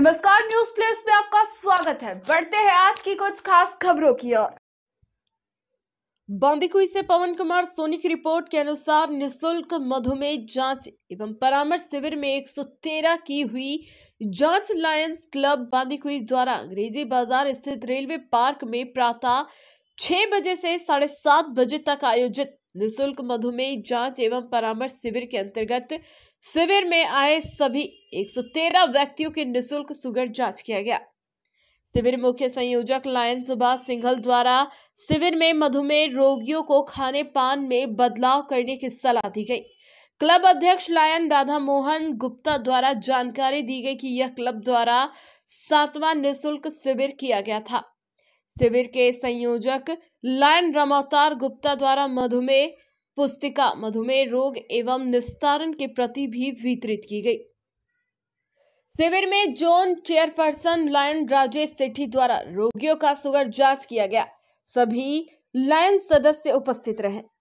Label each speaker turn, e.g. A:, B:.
A: नमस्कार news place में आपका स्वागत है बढ़ते हैं आज की कुछ खास खबरों की ओर बांदीकुई से पवन कुमार सोनी की रिपोर्ट के अनुसार निशुल्क मधुमेह जांच एवं परामर्श शिविर में 113 की हुई जांच लायंस क्लब बांदीकुई द्वारा अंग्रेजी बाजार स्थित रेलवे पार्क में प्रातः छह बजे से साढ़े सात बजे तक आयोजित निशुल्क मधुमेह जांच एवं परामर्श शिविर के अंतर्गत शिविर में आए सभी 113 व्यक्तियों की निशुल्क सुगर जांच किया गया शिविर मुख्य संयोजक लायन सुभाष सिंघल द्वारा शिविर में मधुमेह रोगियों को खाने पान में बदलाव करने की सलाह दी गई क्लब अध्यक्ष लायन राधा मोहन गुप्ता द्वारा जानकारी दी गई कि यह क्लब द्वारा सातवां निशुल्क शिविर किया गया था शिविर के संयोजक लायन रमातार गुप्ता द्वारा मधुमेह पुस्तिका मधुमेह रोग एवं निस्तारण के प्रति भी वितरित की गई शिविर में zone chairperson lion Rajesh Sethi द्वारा रोगियों का सुगर जांच किया गया सभी लायन सदस्य उपस्थित रहे